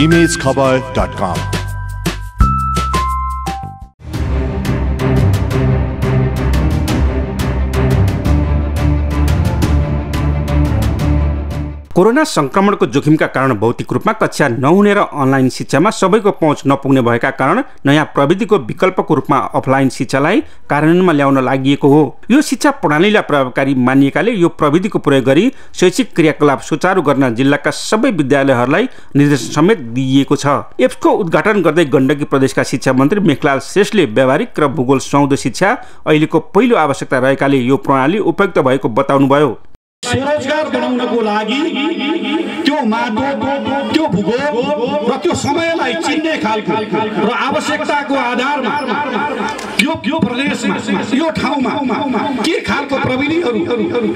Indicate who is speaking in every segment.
Speaker 1: emailscowboy.com.
Speaker 2: Corona सङ्क्रमणको जोखिमका कारण भौतिक रूपमा कक्षा नहुने र अनलाइन शिक्षामा सबैको पहुँच नपुग्ने भएका कारण नयाँ प्रविधिको विकल्पको रूपमा अफलाइन शिक्षालाई कार्यान्वयनमा ल्याउन लागि हो यो शिक्षा प्रणालीलाई प्रभावकारी मानिएकाले यो प्रविधिको प्रयोग गरी शैक्षिक क्रियाकलाप सुचारू गर्न जिल्लाका सबै विद्यालयहरूलाई निर्देश समेत दिइएको छ एप्सको उद्घाटन गर्दै गण्डकी प्रदेशका शिक्षा मन्त्री मेघलाल श्रेष्ठले व्यावहारिक र भूगोल सुहाउँदो शिक्षा अहिलेको पहिलो आवश्यकता रहेकाले यो प्रणाली उपयुक्त भएको बताउनुभयो
Speaker 1: रोजगार बनाउनको लागि त्यो माटो त्यो भूगोल र त्यो समयलाई चिन्ने खालको र आवश्यकताको आधारमा यो यो प्रदेशमा यो ठाउँमा के खालको प्रविधिहरू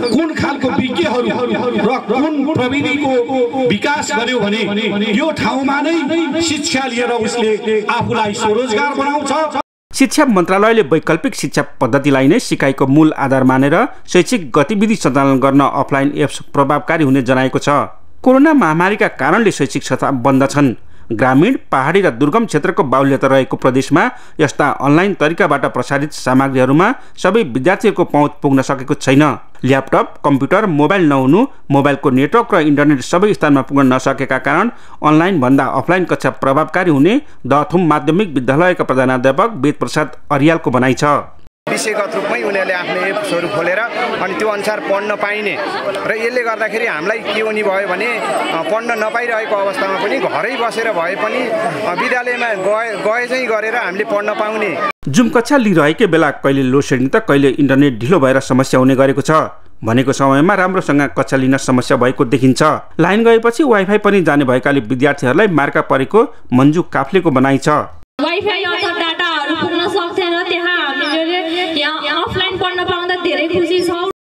Speaker 1: कुन खालको विज्ञहरू र कुन प्रविधिको विकास गर्यो भने यो ठाउँमा नै शिक्षा लिएर उसले आफूलाई स्वरोजगार बनाउँछ
Speaker 2: शिक्षा मन्त्रालयले वैकल्पिक शिक्षा पद्धतिलाई नै सिकाइको मूल आधार मानेर शैक्षिक गतिविधि सञ्चालन गर्न अफलाइन एप्स प्रभावकारी हुने जनाएको छ कोरोना महामारीका कारणले शैक्षिक संस्था बन्द छन् ग्रामीण पहाडी र दुर्गम क्षेत्रको बाहुल्यता रहेको प्रदेशमा यस्ता अनलाइन तरिकाबाट प्रसारित सामग्रीहरूमा सबै विद्यार्थीहरूको पहुँच पुग्न सकेको छैन ल्यापटप कम्प्युटर मोबाइल नहुनु मोबाइलको नेटवर्क र इन्टरनेट सबै स्थानमा पुग्न नसकेका कारण अनलाइनभन्दा अफलाइन कक्षा प्रभावकारी हुने दथुम माध्यमिक विद्यालयका प्रधानाध्यापक वेदप्रसाद अरियालको भनाइ छ
Speaker 3: विषयगत रूपमै उनीहरूले आफ्नो एप्सहरू खोलेर अनि त्यो अनुसार पढ्न पाइने र यसले गर्दाखेरि हामीलाई के हुने भयो भने पढ्न नपाइरहेको अवस्थामा पनि घरै बसेर भए पनि विद्यालयमा गए गए चाहिँ गरेर हामीले पढ्न पाउने
Speaker 2: जुम कक्षा लिइरहेकै बेला कहिले सेडिङ त कहिले इन्टरनेट ढिलो भएर समस्या हुने गरेको छ भनेको समयमा राम्रोसँग कक्षा लिन समस्या भएको देखिन्छ लाइन गएपछि वाइफाई पनि जाने भएकाले विद्यार्थीहरूलाई मार्का परेको मन्जु काफ्लेको बनाइ
Speaker 3: छ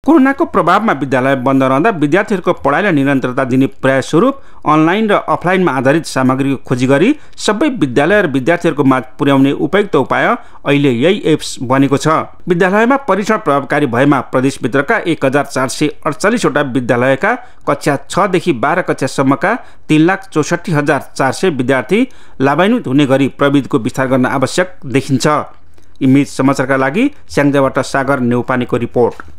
Speaker 2: कोरोनाको प्रभावमा विद्यालय बन्द रहँदा विद्यार्थीहरूको पढाइलाई निरन्तरता दिने प्रयास स्वरूप अनलाइन र अफलाइनमा आधारित सामग्रीको खोजी गरी सबै विद्यालय र विद्यार्थीहरूको माग पुर्याउने उपयुक्त उपाय अहिले यही एप्स बनेको छ विद्यालयमा परीक्षण प्रभावकारी भएमा प्रदेशभित्रका एक हजार चार सय अडचालिसवटा विद्यालयका कक्षा छदेखि बाह्र कक्षासम्मका तिन लाख चौसठी हजार चार सय विद्यार्थी लाभान्वित हुने गरी प्रविधिको विस्तार गर्न आवश्यक देखिन्छ इमेज समाचारका लागि स्याङ्जाबाट सागर नेउपानीको report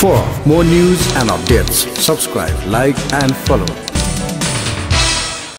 Speaker 2: For more news and updates, subscribe, like and follow.